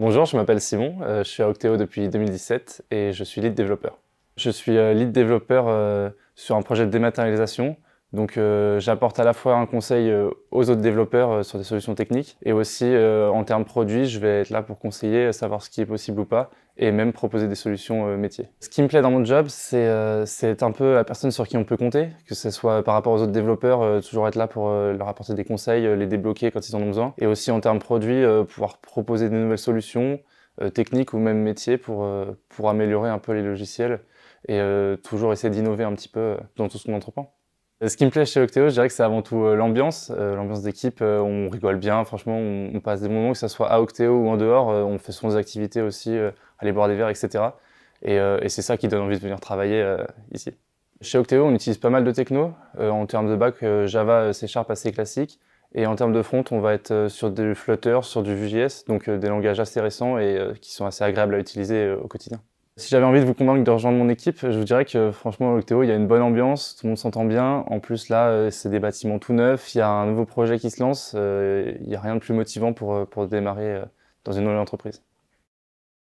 Bonjour, je m'appelle Simon, euh, je suis à Octeo depuis 2017 et je suis lead développeur. Je suis euh, lead développeur euh, sur un projet de dématérialisation donc euh, j'apporte à la fois un conseil euh, aux autres développeurs euh, sur des solutions techniques et aussi en termes produits, je vais être là pour conseiller, savoir ce qui est possible ou pas et même proposer des solutions métiers. Ce qui me plaît dans mon job, c'est un peu la personne sur qui on peut compter, que ce soit par rapport aux autres développeurs, toujours être là pour leur apporter des conseils, les débloquer quand ils en ont besoin et aussi en termes produits, pouvoir proposer des nouvelles solutions techniques ou même métiers pour, pour améliorer un peu les logiciels et toujours essayer d'innover un petit peu dans tout ce qu'on entreprend. Ce qui me plaît chez Octéo, je dirais que c'est avant tout euh, l'ambiance, euh, l'ambiance d'équipe. Euh, on rigole bien, franchement, on, passe des moments, que ce soit à Octéo ou en dehors. on fait souvent des activités aussi, aller boire des verres, etc. Et, c'est ça qui donne envie de venir travailler ici. Chez Octéo, on utilise pas mal de techno. en termes de bac, Java, C Sharp assez classique. Et en termes de front, on va être sur du Flutter, sur du Vue.js, donc des langages assez récents et qui sont assez agréables à utiliser au quotidien. Si j'avais envie de vous convaincre de rejoindre mon équipe, je vous dirais que franchement, Octéo, il y a une bonne ambiance, tout le monde s'entend bien. En plus, là, euh, c'est des bâtiments tout neufs, il y a un nouveau projet qui se lance. Euh, il n'y a rien de plus motivant pour euh, démarrer dans une nouvelle entreprise.